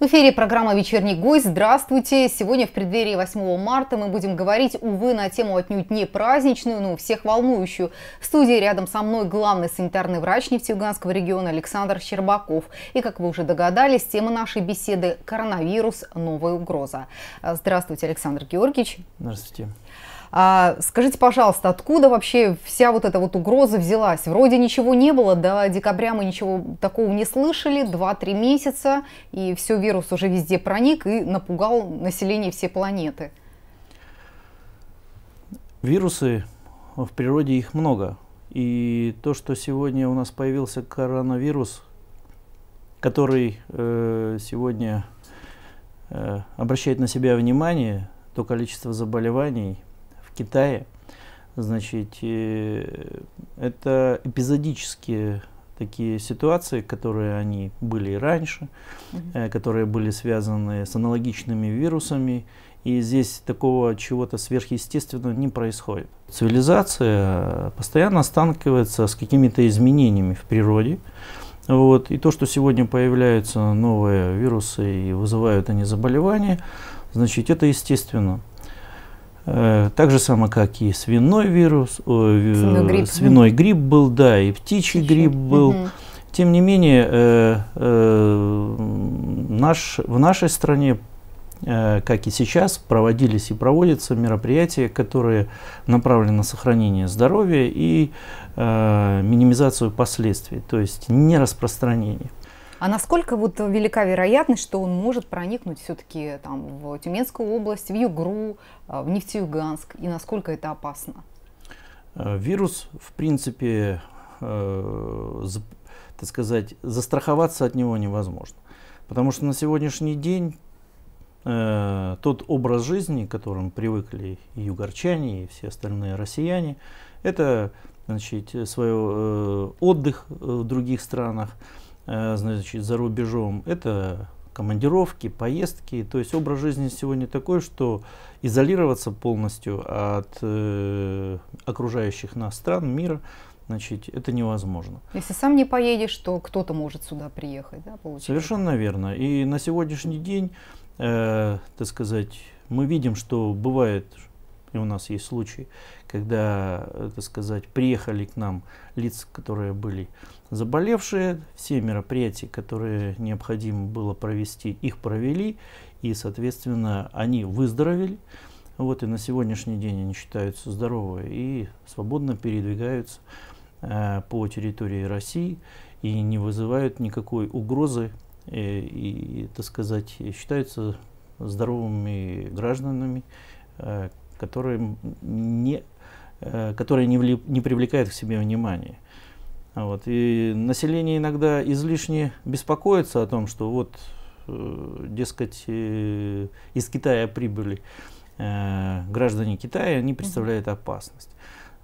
В эфире программа «Вечерний гость». Здравствуйте! Сегодня в преддверии 8 марта мы будем говорить, увы, на тему отнюдь не праздничную, но всех волнующую. В студии рядом со мной главный санитарный врач Нефтеюганского региона Александр Щербаков. И, как вы уже догадались, тема нашей беседы – коронавирус, новая угроза. Здравствуйте, Александр Георгиевич. Здравствуйте. А, скажите, пожалуйста, откуда вообще вся вот эта вот угроза взялась? Вроде ничего не было, до декабря мы ничего такого не слышали, 2-3 месяца, и все, вирус уже везде проник и напугал население всей планеты. Вирусы, в природе их много. И то, что сегодня у нас появился коронавирус, который э, сегодня э, обращает на себя внимание, то количество заболеваний – в Китае, значит, э, это эпизодические такие ситуации, которые они были и раньше, Mm -hmm. которые были связаны с аналогичными вирусами, и здесь такого чего-то сверхъестественного не происходит. Цивилизация постоянно сталкивается с какими-то изменениями в природе. Вот. И то, что сегодня появляются новые вирусы и вызывают они заболевания, значит, это естественно. Э, так же само, как и свиной вирус, свиной грипп, свиной грипп был, да, и птичий, птичий. грипп был. Угу. Тем не менее, э, э, наш, в нашей стране, э, как и сейчас, проводились и проводятся мероприятия, которые направлены на сохранение здоровья и э, минимизацию последствий, то есть не распространение. А насколько вот велика вероятность, что он может проникнуть все-таки там в Тюменскую область, в Югру, э, в Нефтеюганск, и насколько это опасно? Э, вирус, в принципе, э, так сказать, застраховаться от него невозможно. Потому что на сегодняшний день э, тот образ жизни, к которому привыкли и югорчане, и все остальные россияне, это значит, свой э, отдых э, в других странах, Э, значит, за рубежом, это командировки, поездки. То есть образ жизни сегодня такой, что изолироваться полностью от э, окружающих нас стран, мира, значит, это невозможно. Если сам не поедешь, то кто-то может сюда приехать, да, получается? Совершенно верно. И на сегодняшний день, э, так сказать, мы видим, что бывает, и у нас есть случаи, когда, э, так сказать, приехали к нам лица, которые были заболевшие, все мероприятия, которые необходимо было провести, их провели, и, соответственно, они выздоровели. Вот и на сегодняшний день они считаются здоровы и свободно передвигаются э, по территории России и не вызывают никакой угрозы э, и, так сказать, считаются здоровыми гражданами, э, которым не Э, которые не, вли, не привлекают к себе внимания. А вот. И население иногда излишне беспокоится о том, что вот, э, дескать, э, из Китая прибыли граждане Китая, они представляют опасность.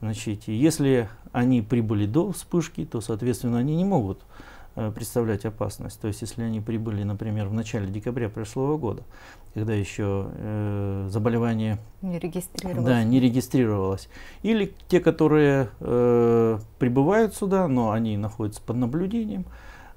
Значит, если они прибыли до вспышки, то, соответственно, они не могут э, Э, представлять опасность. То есть, если они прибыли, например, в начале декабря прошлого года, когда еще э, заболевание не регистрировалось. Да, не регистрировалось. Или те, которые э, прибывают сюда, но они находятся под наблюдением,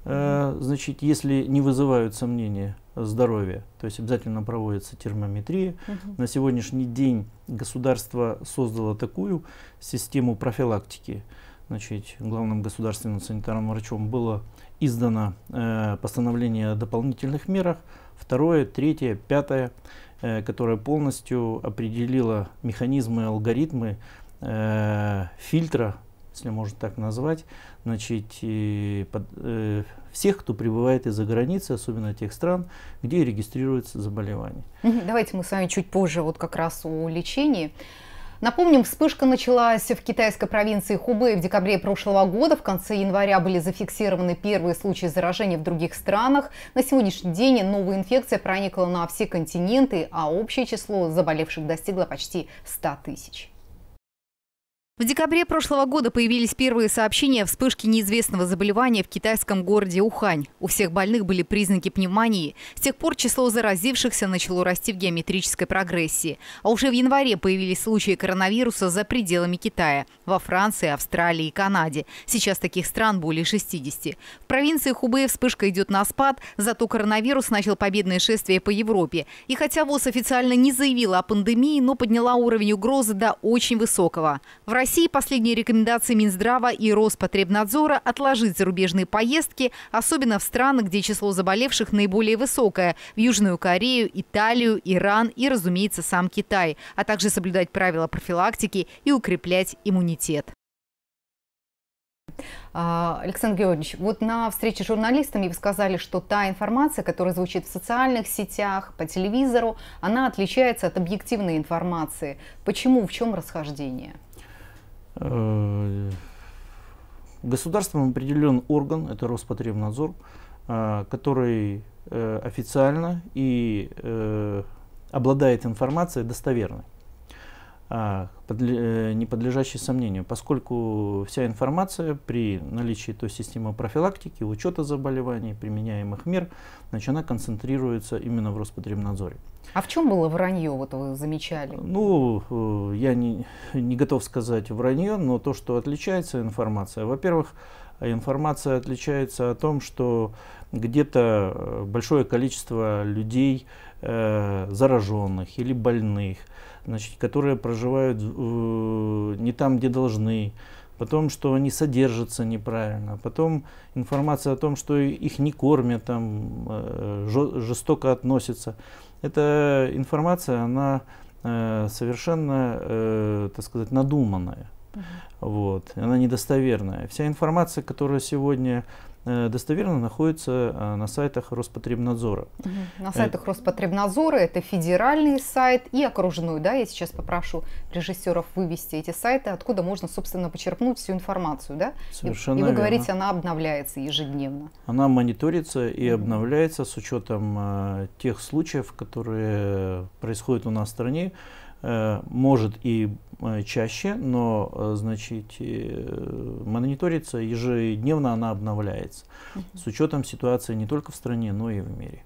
э, значит, если не вызывают сомнения здоровья, то есть обязательно проводится термометрия. Угу. На сегодняшний день государство создало такую систему профилактики, значит, главным государственным санитарным врачом было издано э, постановление о дополнительных мерах, второе, третье, пятое, э, которое полностью определило механизмы, алгоритмы э, фильтра, если можно так назвать, значит, и под, э, всех, кто прибывает из-за границы, особенно тех стран, где регистрируется заболевание. Давайте мы с вами чуть позже вот как раз о лечении. Напомним, вспышка началась в китайской провинции Хубэй в декабре прошлого года. В конце января были зафиксированы первые случаи заражения в других странах. На сегодняшний день новая инфекция проникла на все континенты, а общее число заболевших достигло почти 100 тысяч. В декабре прошлого года появились первые сообщения о вспышке неизвестного заболевания в китайском городе Ухань. У всех больных были признаки пневмонии. С тех пор число заразившихся начало расти в геометрической прогрессии. А уже в январе появились случаи коронавируса за пределами Китая – во Франции, Австралии и Канаде. Сейчас таких стран более 60. В провинции Хубэй вспышка идет на спад, зато коронавирус начал победное шествие по Европе. И хотя ВОЗ официально не заявила о пандемии, но подняла уровень угрозы до очень высокого. В России России последние рекомендации Минздрава и Роспотребнадзора отложить зарубежные поездки, особенно в страны, где число заболевших наиболее высокое – в Южную Корею, Италию, Иран и, разумеется, сам Китай, а также соблюдать правила профилактики и укреплять иммунитет. А, Александр Георгиевич, вот на встрече с журналистами вы сказали, что та информация, которая звучит в социальных сетях, по телевизору, она отличается от объективной информации. Почему, в чем расхождение? Э, государством определен орган, это Роспотребнадзор, э, который э, официально и обладает информацией достоверной. А, подле, э, не подлежащий сомнению, поскольку вся информация при наличии той системы профилактики, учета заболеваний, применяемых мер, значит, концентрируется именно в Роспотребнадзоре. А в чем было вранье, вот вы замечали? Ну, э, я не, не готов сказать вранье, но то, что отличается информация, во-первых, информация отличается о том, что где-то э, большое количество людей э, зараженных или больных, значит, которые проживают э, не там, где должны, потом, что они содержатся неправильно, потом информация о том, что их не кормят, там, э, жестоко относятся. Эта информация, она э, совершенно, э, так сказать, надуманная. Вот. Она недостоверная. Вся информация, которая сегодня э, достоверно находится э, на сайтах Роспотребнадзора. На э, сайтах Роспотребнадзора это федеральный сайт и окружной, да, я сейчас попрошу режиссеров вывести эти сайты, откуда можно, собственно, почерпнуть всю информацию, да? Совершенно И, и вы верно. говорите, она обновляется ежедневно. Она мониторится и обновляется с учетом тех случаев, которые происходят у нас в стране, Э, может и э, чаще, но э, значит, мониторится ежедневно, она обновляется угу. с учетом ситуации не только в стране, но и в мире.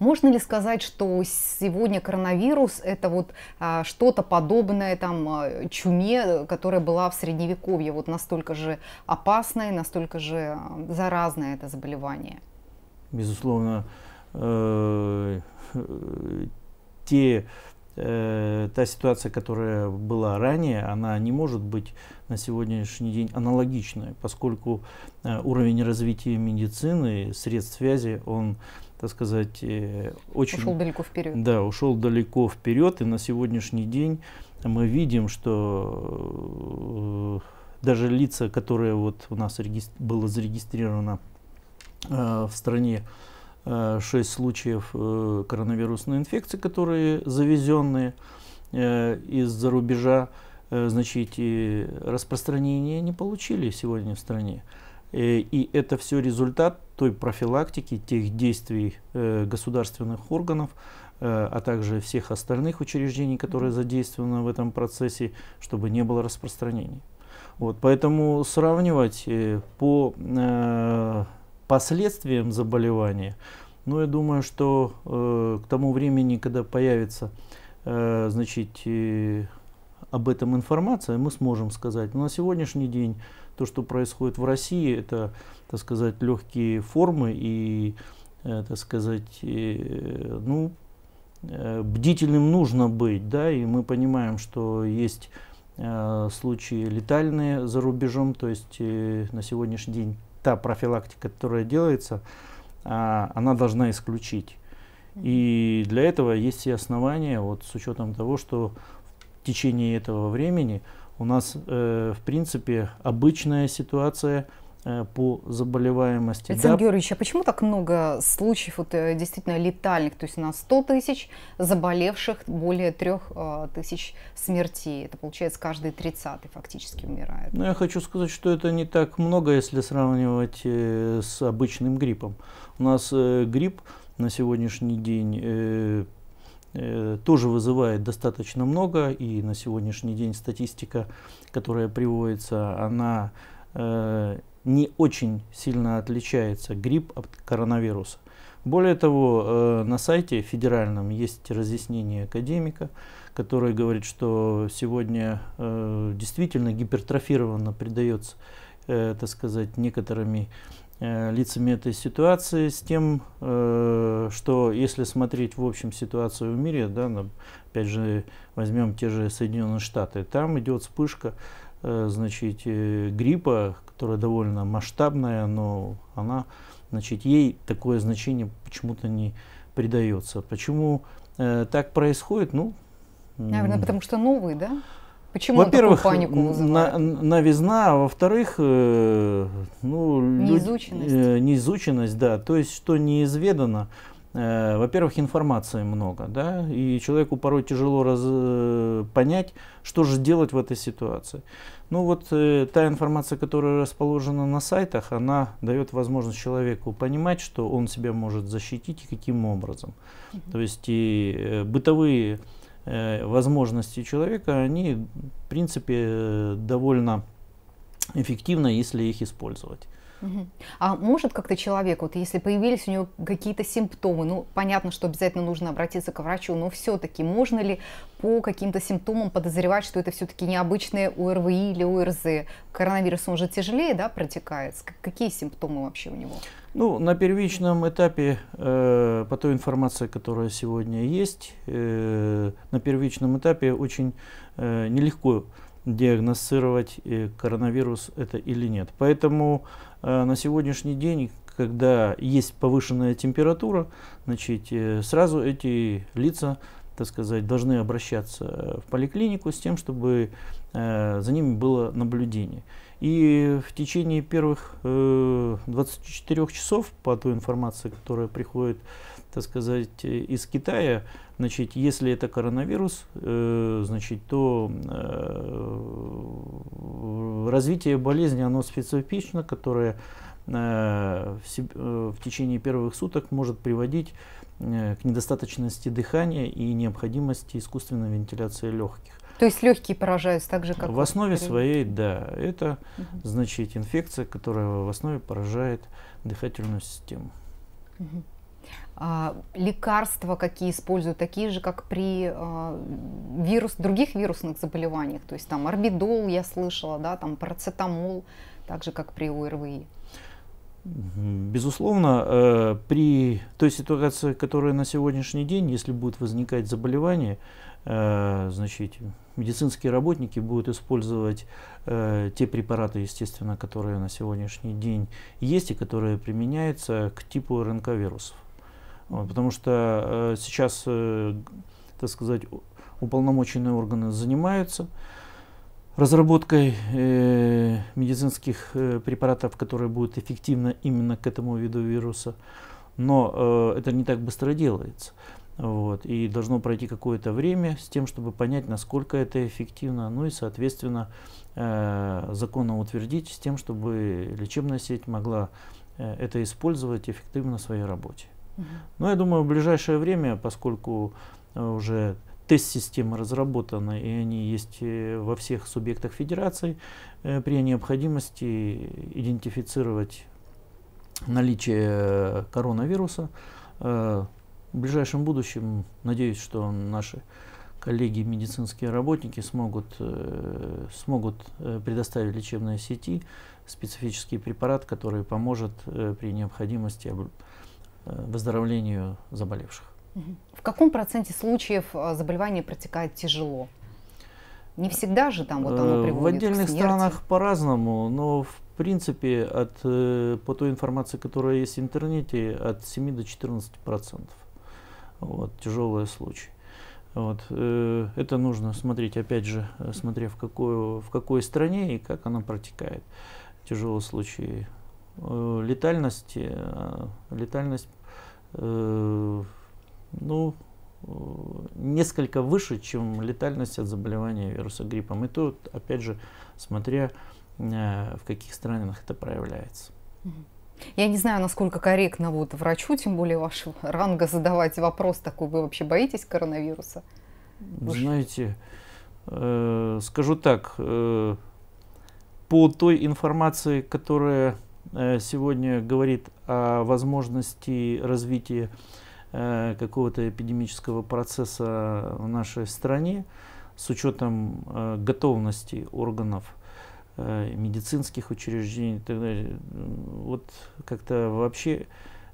Можно ли сказать, что сегодня коронавирус это вот а, что-то подобное там а, чуме, которая была в средневековье, вот настолько же опасное, настолько же а, заразное это заболевание? Безусловно, те э, та ситуация, которая была ранее, она не может быть на сегодняшний день аналогичной, поскольку э, уровень развития медицины, средств связи, он так сказать, э, очень... Ушел далеко вперед. Да, ушел далеко вперед, и на сегодняшний день мы видим, что э, даже лица, которые вот у нас реги... было зарегистрировано э, в стране 6 э, случаев э, коронавирусной инфекции, которые завезенные э, из-за рубежа, значит, и распространения не получили сегодня в стране. И это все результат той профилактики, тех действий государственных органов, а также всех остальных учреждений, которые задействованы в этом процессе, чтобы не было распространения. Вот, поэтому сравнивать по последствиям заболевания, но я думаю, что э, к тому времени, когда появится э, значит, э, об этом информация, мы сможем сказать. Но на сегодняшний день то, что происходит в России, это, так сказать, легкие формы и, э, так сказать, э, ну, э, бдительным нужно быть, да, и мы понимаем, что есть э, случаи летальные за рубежом, то есть э, на сегодняшний день та профилактика, которая делается, а, она должна исключить. И для этого есть все основания, вот с учетом того, что в течение этого времени у нас, э, в принципе, обычная ситуация – Э, по заболеваемости. Александр да. Георгиевич, а почему так много случаев вот, э, действительно летальных? То есть у нас 100 тысяч заболевших более 3 э, тысяч смертей. Это получается каждый 30 фактически умирает. Ну, я хочу сказать, что это не так много, если сравнивать с обычным гриппом. У нас грипп на сегодняшний день тоже вызывает достаточно много, и на сегодняшний день статистика, которая приводится, она не очень сильно отличается грипп от коронавируса. Более того, э, на сайте федеральном есть разъяснение академика, который говорит, что сегодня э, действительно гипертрофированно придается, э, так сказать, некоторыми лицами этой ситуации с тем, что если смотреть в общем ситуацию в мире, да, опять же возьмем те же Соединенные Штаты, там идет вспышка Э, значит, э, гриппа, которая довольно масштабная, но она, значит, ей такое значение почему-то не придается. Почему э, так происходит? Ну, Наверное, потому что новый, да? Почему Во-первых, панику на, новизна, а во-вторых, э, ну, неизученность. э, неизученность, да, то есть, что неизведано, Э, во-первых, информации много, да, и человеку порой тяжело раз, э, понять, что же делать в этой ситуации. Ну вот э, та информация, которая расположена на сайтах, она дает возможность человеку понимать, что он себя может защитить и каким образом. Mm -hmm. То есть и э, бытовые э, возможности человека, они в принципе э, довольно эффективно, если их использовать. А может как-то человек, вот если появились у него какие-то симптомы, ну понятно, что обязательно нужно обратиться к врачу, но все-таки можно ли по каким-то симптомам подозревать, что это все-таки необычные ОРВИ или ОРЗ? Коронавирус, он же тяжелее, да, протекает? Какие симптомы вообще у него? Ну, на первичном этапе, э, по той информации, которая сегодня есть, э, на первичном этапе очень э, нелегко диагностировать, э, коронавирус это или нет. Поэтому э, на сегодняшний день, когда есть повышенная температура, значит, э, сразу эти лица так сказать, должны обращаться в поликлинику с тем, чтобы за ними было наблюдение. И в течение первых 24 часов, по той информации, которая приходит, так сказать, из Китая, Значит, если это коронавирус, э, значит, то э, развитие болезни, оно специфично, которое э, в течение первых суток может приводить к недостаточности дыхания и необходимости искусственной вентиляции легких. То есть легкие поражаются так же, как... В основе своей, да. Это, угу. значит, инфекция, которая в основе поражает дыхательную систему. Угу. А, лекарства, какие используют, такие же, как при а, вирус, других вирусных заболеваниях, то есть там орбидол, я слышала, да, там парацетамол, так же, как при ОРВИ. Безусловно, э, при той ситуации, которая на сегодняшний день, если будет возникать заболевание, э, значит, медицинские работники будут использовать э, те препараты, естественно, которые на сегодняшний день есть и которые применяются к типу РНК-вирусов. Вот, а, потому что э, сейчас, э, так сказать, уполномоченные органы занимаются разработкой э, медицинских э, препаратов, которые будут эффективны именно к этому виду вируса. Но э, это не так быстро делается. Вот, и должно пройти какое-то время с тем, чтобы понять, насколько это эффективно, ну и, соответственно, э, законно утвердить с тем, чтобы лечебная сеть могла э, это использовать эффективно в своей работе. Но я думаю, в ближайшее время, поскольку э, уже тест-системы разработаны, и они есть э, во всех субъектах федерации, э, при необходимости идентифицировать наличие коронавируса. В ближайшем будущем, надеюсь, что наши коллеги медицинские работники смогут, э, смогут предоставить лечебной сети специфический препарат, который поможет э, при необходимости Э, выздоровлению заболевших. В каком проценте случаев э, заболевание протекает тяжело? Не всегда же там вот оно э, приводит В отдельных к странах по-разному, но в принципе от, по той информации, которая есть в интернете, от 7 до 14 процентов. Вот, тяжелые случаи. Вот, это нужно смотреть, опять же, смотря в, какую, в какой стране и как она протекает. Тяжелые случаи Э, э, летальность, летальность э, ну, несколько выше, чем летальность от заболевания вируса гриппом. И тут, опять же, смотря в каких странах это проявляется. Я не знаю, насколько корректно вот врачу, тем более вашего ранга, задавать вопрос такой, вы вообще боитесь коронавируса? Знаете, э, скажу так, э, по той информации, которая Э, сегодня говорит о возможности развития э, какого-то эпидемического процесса в нашей стране с учетом э, готовности органов медицинских учреждений и так далее. Вот как-то вообще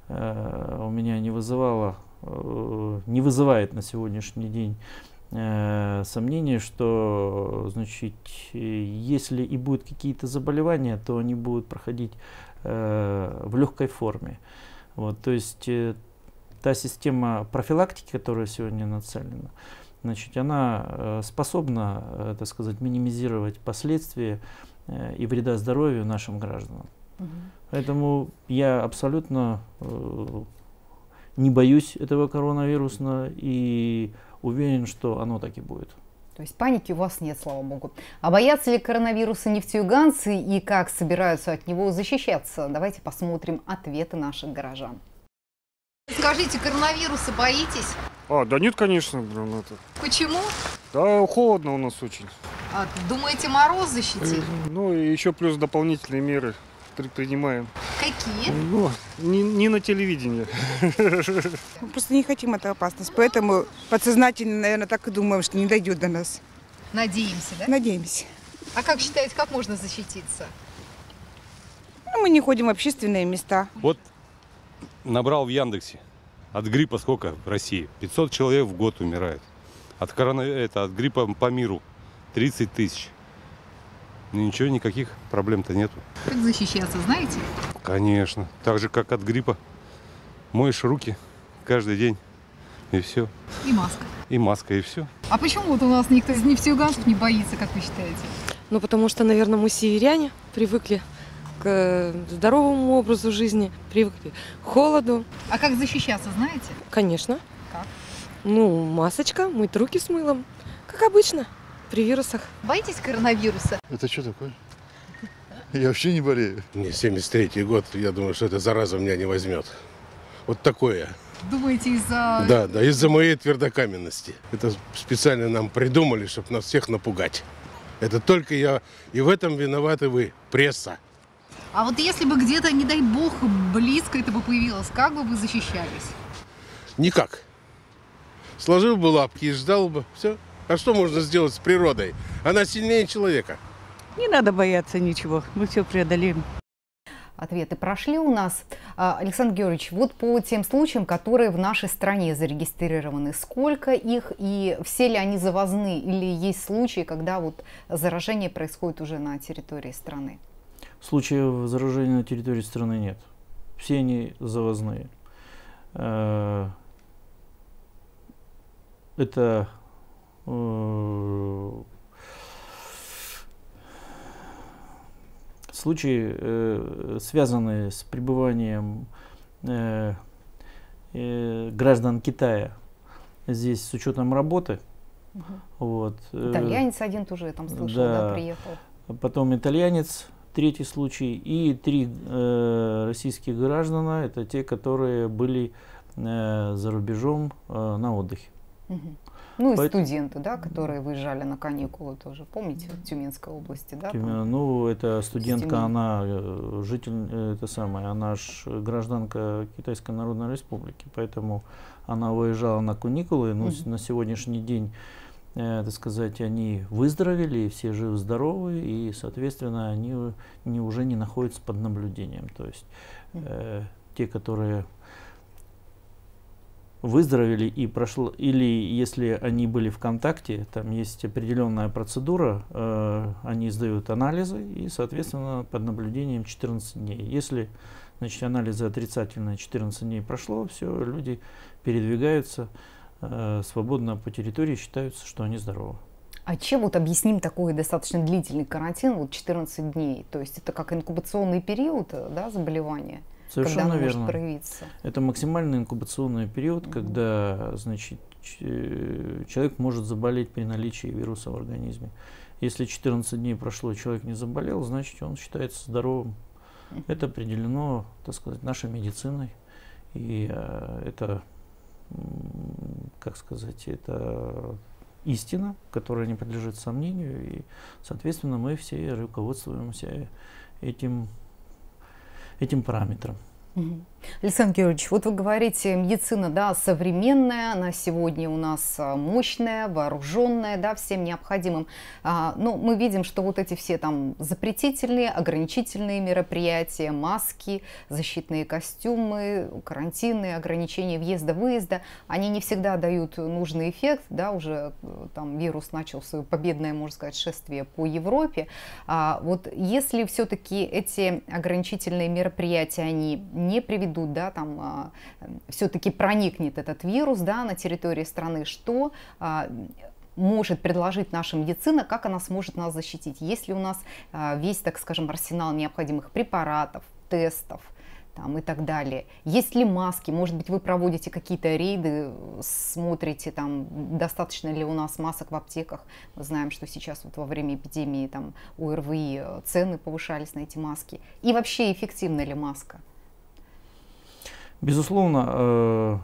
у меня не вызывало, не вызывает на сегодняшний день сомнение, что значит, если и будут какие-то заболевания, то они будут проходить Э, в легкой форме. Вот, то есть э, та система профилактики, которая сегодня нацелена, значит, она э, способна, э, так сказать, минимизировать последствия э, и вреда здоровью нашим гражданам. Угу. Поэтому я абсолютно э, не боюсь этого коронавируса и уверен, что оно так и будет. То есть паники у вас нет, слава богу. А боятся ли коронавируса нефтеюганцы и как собираются от него защищаться? Давайте посмотрим ответы наших горожан. Скажите, коронавируса боитесь? А, да нет, конечно, блин, это. Почему? Да, холодно у нас очень. А, думаете, мороз защитит? Э, ну, и еще плюс дополнительные меры предпринимаем. Какие? Ну, не, не на телевидении. Мы просто не хотим этой опасности, поэтому подсознательно, наверное, так и думаем, что не дойдет до нас. Надеемся, да? Надеемся. А как считаете, как можно защититься? Ну, мы не ходим в общественные места. Вот набрал в Яндексе. От гриппа сколько в России? 500 человек в год умирает. От, корона... это, от гриппа по миру 30 тысяч. Ну ничего, никаких проблем-то нету. Как защищаться, знаете? Конечно. Так же, как от гриппа. Моешь руки каждый день, и все. И маска. И маска, и все. А почему вот у нас никто из нефтеюганцев не боится, как вы считаете? Ну, потому что, наверное, мы северяне привыкли к э, здоровому образу жизни, привыкли к холоду. А как защищаться, знаете? Конечно. Как? Ну, масочка, мыть руки с мылом, как обычно при вирусах. Боитесь коронавируса? Это что такое? Я вообще не болею. Мне 73-й год, я думаю, что эта зараза меня не возьмет. Вот такое. Думаете, из-за... Да, да, из-за моей твердокаменности. Это специально нам придумали, чтобы нас всех напугать. Это только я, и в этом виноваты вы, пресса. А вот если бы где-то, не дай бог, близко это бы появилось, как бы вы защищались? Никак. Сложил бы лапки и ждал бы, все, а что можно сделать с природой? Она сильнее человека. Не надо бояться ничего, мы все преодолеем ответы прошли у нас. А, Александр Георгиевич, вот по тем случаям, которые в нашей стране зарегистрированы, сколько их и все ли они завозны или есть случаи, когда вот заражение происходит уже на территории страны? Случаев заражения на территории страны нет. Все они завозные. Э, это Э, случаи, э, связанные с пребыванием э, граждан Китая здесь с учетом работы. Угу. Вот. Итальянец один тоже я там слышал, да. да, приехал. Потом итальянец, третий случай, и три э, российских граждана, это те, которые были э, за рубежом э, на отдыхе. Угу. Ну и Поэтому... студенты, да, которые выезжали на каникулы тоже, помните, в Тюменской области, да? Тюмен... Ну, это студентка, она э, житель, э, это самое, она же гражданка Китайской Народной Республики, поэтому она выезжала на каникулы, но угу. на сегодняшний день э, так сказать, они выздоровели, все живы-здоровы, и, соответственно, они не, уже не находятся под наблюдением. То есть э, те, которые выздоровели и прошло, или если они были в контакте, там есть определенная процедура, э, они сдают анализы и, соответственно, под наблюдением 14 дней. Если значит, анализы отрицательные, 14 дней прошло, все, люди передвигаются э, свободно по территории, считаются, что они здоровы. А чем вот объясним такой достаточно длительный карантин, вот 14 дней? То есть это как инкубационный период э, да, заболевания? Совершенно когда она верно. может проявиться? Это максимальный инкубационный период, угу. когда значит, э, человек может заболеть при наличии вируса в организме. Если 14 дней прошло, человек не заболел, значит, он считается здоровым. Угу. Это определено, так сказать, нашей медициной. И э, это, как сказать, это истина, которая не подлежит сомнению, и, соответственно, мы все руководствуемся этим этим параметрам. Угу. Александр Георгиевич, вот вы говорите, медицина, да, современная, она сегодня у нас а, мощная, вооруженная, да, всем необходимым. А, но мы видим, что вот эти все там запретительные, ограничительные мероприятия, маски, защитные костюмы, карантины, ограничения въезда-выезда, они не всегда дают нужный эффект, да, уже э, там вирус начал свое победное, можно сказать, шествие по Европе. А, вот если все-таки эти ограничительные мероприятия, они не приведут идут, да, там а, все-таки проникнет этот вирус, да, на территории страны, что а, может предложить наша медицина, как она сможет нас защитить, если у нас а, весь, так скажем, арсенал необходимых препаратов, тестов, там, и так далее. Есть ли маски? Может быть, вы проводите какие-то рейды, смотрите, там, достаточно ли у нас масок в аптеках. Мы знаем, что сейчас вот во время эпидемии там, у РВИ э, цены повышались на эти маски. И вообще, эффективна ли маска? Безусловно, э,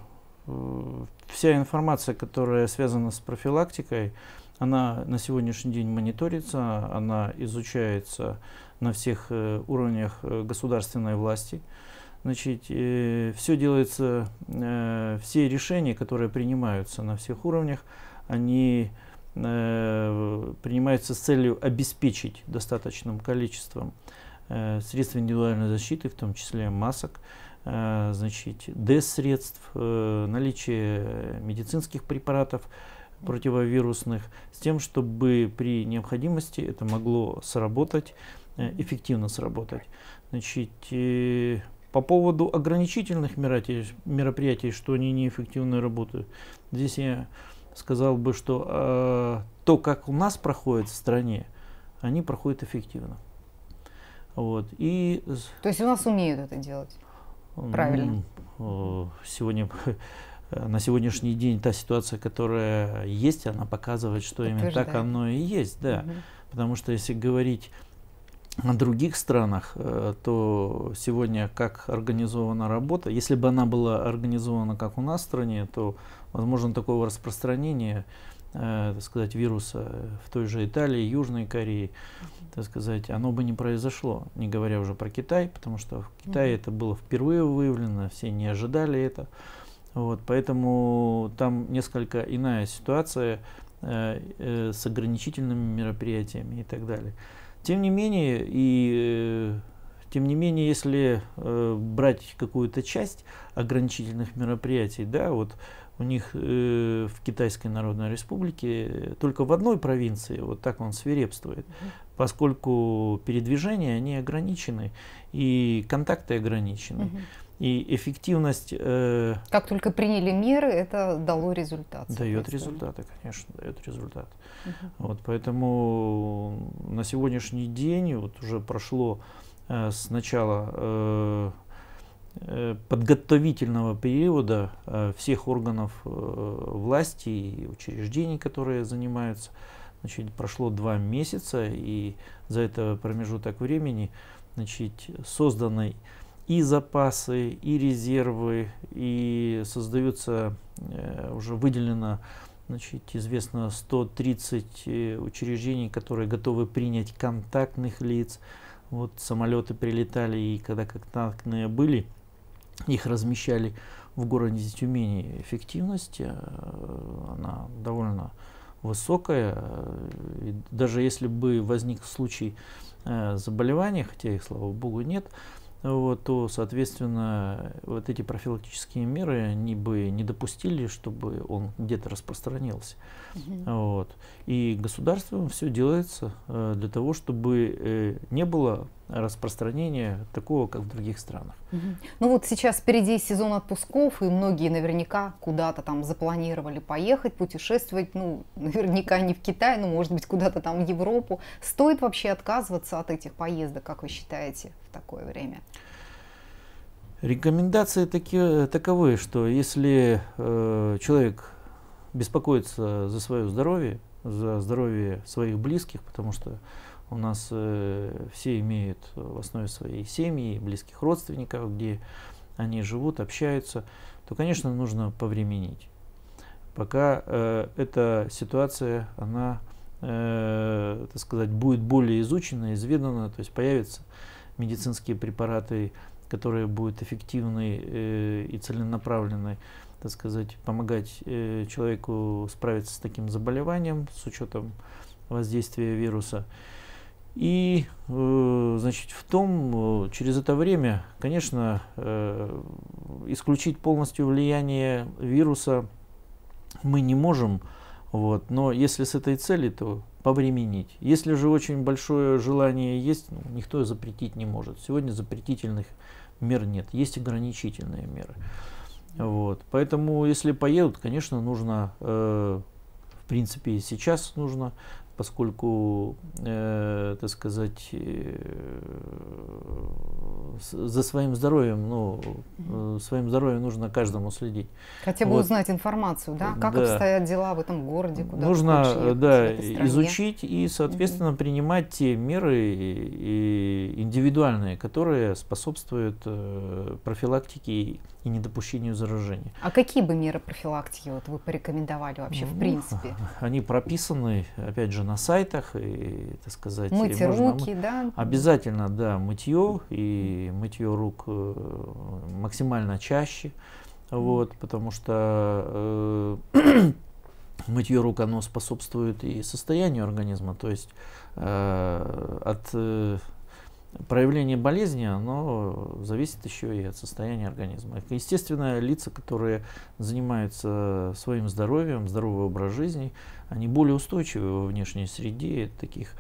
э, вся информация, которая связана с профилактикой, она на сегодняшний день мониторится, она изучается на всех э, уровнях государственной власти. Значит, все делается, все решения, которые принимаются на всех уровнях, они принимаются с целью обеспечить достаточным количеством средств индивидуальной защиты, в том числе масок, Э, значит, ДЭС-средств, э, наличие медицинских препаратов противовирусных, с тем, чтобы при необходимости это могло сработать, э, эффективно сработать. Значит, по поводу ограничительных мероприятий, что они неэффективно работают, здесь я сказал бы, что то, как у нас проходит в стране, они проходят эффективно. Вот. И... То есть у нас умеют это делать? правильно? Ну, э, сегодня на сегодняшний день та ситуация, которая есть, она показывает, что именно так оно и есть, да. Угу. Потому что если говорить о других странах, э, то сегодня как организована работа, если бы она была организована как у нас в стране, то возможно такого распространения э, так сказать, вируса в той же Италии, Южной Корее, так сказать, оно бы не произошло, не говоря уже про Китай, потому что в Китае это было впервые выявлено, все не ожидали это. Вот, поэтому там несколько иная ситуация э, э, с ограничительными мероприятиями и так далее. Тем не менее, и э, тем не менее, если э, брать какую-то часть ограничительных мероприятий, да, вот у них э, в Китайской Народной Республике э, только в одной провинции вот так он свирепствует, mm поскольку передвижения они ограничены и контакты ограничены. Mm и эффективность... Э, как только приняли меры, это дало результат. Дает результаты, конечно, дает результат. Угу. Вот, поэтому на сегодняшний день, вот уже прошло э, с начала э, э, подготовительного периода э, всех органов э, власти и учреждений, которые занимаются, значит, прошло два месяца, и за это промежуток времени значит, созданный и запасы, и резервы, и создаются, э, уже выделено значит, известно 130 э, учреждений, которые готовы принять контактных лиц. Вот самолеты прилетали, и когда контактные были, их размещали в городе Тюмени. Эффективность э, она довольно высокая. И даже если бы возник случай заболевания, хотя их, слава богу, нет, вот, то, соответственно, вот эти профилактические меры они бы не допустили, чтобы он где-то распространился. Угу. Вот. И государством все делается э, для того, чтобы э, не было распространения такого, как в других странах. Угу. Ну вот сейчас впереди сезон отпусков, и многие наверняка куда-то там запланировали поехать, путешествовать, ну, наверняка не в Китай, но, может быть, куда-то там в Европу. Стоит вообще отказываться от этих поездок, как вы считаете, в такое время? Рекомендации таки, таковы, что если э, человек беспокоится за свое здоровье, за здоровье своих близких, потому что у нас э, все имеют в основе своей семьи, близких родственников, где они живут, общаются, то, конечно, нужно повременить. Пока э, эта ситуация, она, э, так сказать, будет более изучена, изведана, то есть появятся медицинские препараты, которые будут эффективны э, и целенаправлены так сказать, помогать э, человеку справиться с таким заболеванием с учетом воздействия вируса. И, э, значит, в том, э, через это время, конечно, э, исключить полностью влияние вируса мы не можем, вот, но если с этой целью, то повременить. Если же очень большое желание есть, ну, никто запретить не может. Сегодня запретительных мер нет, есть ограничительные меры. Вот. Поэтому, если поедут, конечно, нужно, э, в принципе, и сейчас нужно, поскольку, э, так сказать, э, за своим здоровьем, ну, э, своим здоровьем нужно каждому следить. Хотя бы вот. узнать информацию, да, как да. обстоят дела в этом городе, куда нужно, э, ехать, да, изучить и, соответственно, угу. принимать те меры и, и индивидуальные, которые способствуют э, профилактике и недопущению заражения. А какие бы меры профилактики вот вы порекомендовали вообще ну, в принципе? Они прописаны, опять же, на сайтах, и, так сказать... Мыть можно, руки, мы... да? Обязательно, да, мытье, и мытье рук э, максимально чаще, вот, потому что э, мытье рук, оно способствует и состоянию организма, то есть э, от... Э, проявление болезни, оно зависит еще и от состояния организма. Естественно, лица, которые занимаются своим здоровьем, здоровый образ жизни, они более устойчивы во внешней среде таких,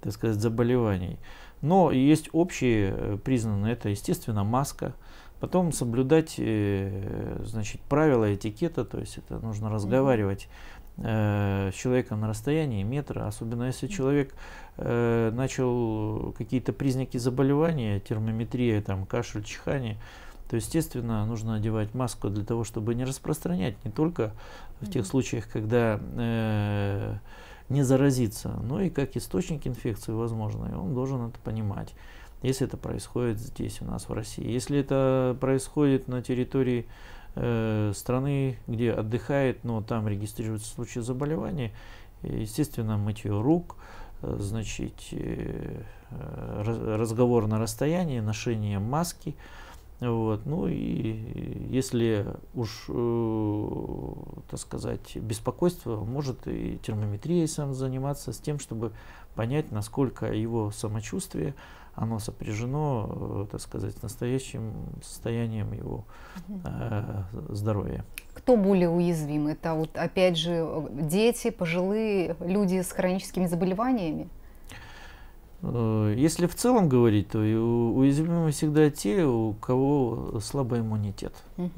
так сказать, заболеваний. Но есть общие э, признанные, это, естественно, маска, потом соблюдать, э, значит, правила этикета, то есть это нужно разговаривать Э, с человеком на расстоянии метра, особенно если человек э, начал какие-то признаки заболевания, термометрия, там, кашель, чихание, то, естественно, нужно одевать маску для того, чтобы не распространять, не только в тех случаях, когда э, не заразиться, но и как источник инфекции, возможно, и он должен это понимать, если это происходит здесь у нас в России. Если это происходит на территории Э, страны, где отдыхает, но там регистрируются случаи заболеваний, естественно, мытье рук, э, значит, э, разговор на расстоянии, ношение маски. Вот. Ну и если уж, так сказать, беспокойство, может и термометрией сам заниматься с тем, чтобы понять, насколько его самочувствие – оно сопряжено, э, так сказать, с настоящим состоянием его э, здоровья. Кто более уязвим? Это вот опять же э, дети, пожилые, люди с хроническими заболеваниями? Э, если в целом говорить, то уязвимы всегда те, у кого слабый иммунитет. Угу.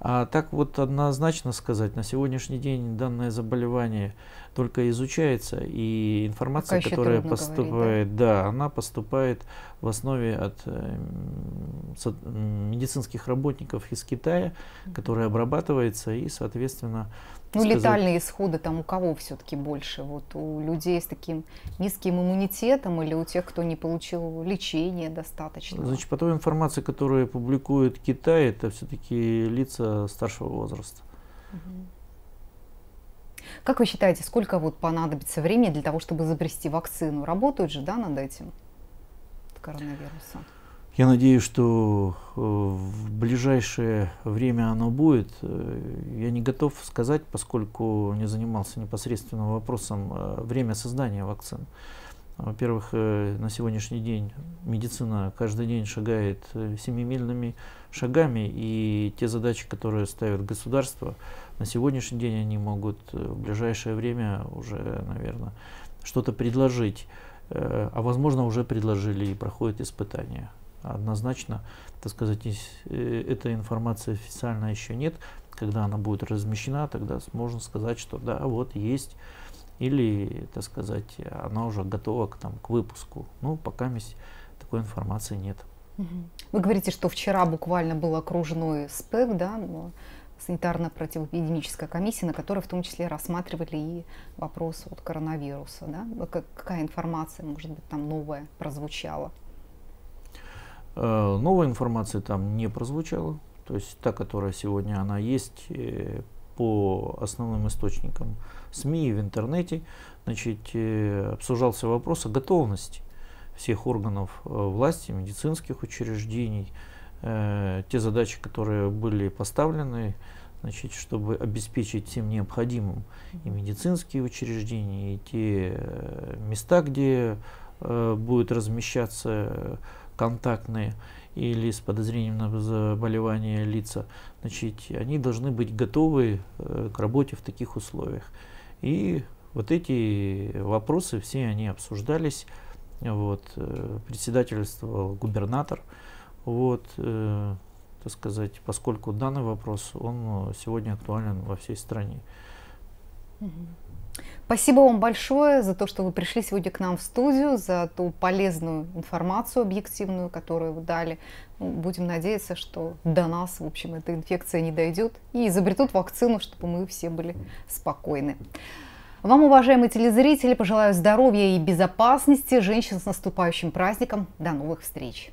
А так вот однозначно сказать, на сегодняшний день данное заболевание только изучается, и информация, Пока которая поступает, говорить, да? да, она поступает в основе от эм, медицинских работников из Китая, которая обрабатывается и, соответственно, ну, сказать. летальные исходы там у кого все-таки больше? Вот у людей с таким низким иммунитетом или у тех, кто не получил лечение достаточно? Значит, по той информации, которую публикует Китай, это все-таки лица старшего возраста. Как вы считаете, сколько вот понадобится времени для того, чтобы изобрести вакцину? Работают же, да, над этим? От коронавируса. Я надеюсь, что э, в ближайшее время оно будет. Э, я не готов сказать, поскольку не занимался непосредственно вопросом э, время создания вакцин. Во-первых, на сегодняшний день медицина каждый день шагает семимильными шагами, и те задачи, которые ставит государство, на сегодняшний день они могут в ближайшее время уже, наверное, что-то предложить, а возможно уже предложили и проходят испытания. Однозначно, так сказать, э, эта информация официально еще нет. Когда она будет размещена, тогда можно сказать, что да, вот есть, или, так сказать, она уже готова к, там, к выпуску. Ну, пока такой информации нет. Вы говорите, что вчера буквально был окружной СПЭК, да, ну, санитарно-противоэпидемическая комиссия, на которой в том числе рассматривали и вопрос от коронавируса. Да? Какая информация, может быть, там новая прозвучала? Э, новой информации там не прозвучало. То есть та, которая сегодня она есть э, по основным источникам СМИ и в интернете, значит, э, обсуждался вопрос о готовности всех органов власти, медицинских учреждений, те задачи, которые были поставлены, значит, чтобы обеспечить всем необходимым и медицинские учреждения, и те места, где будет размещаться контактные или с подозрением на заболевание лица, значит, они должны быть готовы э, к работе в таких условиях. И вот эти вопросы все они обсуждались. Вот, э, председательствовал губернатор. Вот, э, так сказать, поскольку данный вопрос, он сегодня актуален во всей стране. Mm-hmm. Спасибо вам большое за то, что вы пришли сегодня к нам в студию, за ту полезную информацию объективную, которую вы дали. Ну, будем надеяться, что до нас, в общем, эта инфекция не дойдет и изобретут вакцину, чтобы мы все были спокойны. Вам, уважаемые телезрители, пожелаю здоровья и безопасности женщин с наступающим праздником. До новых встреч!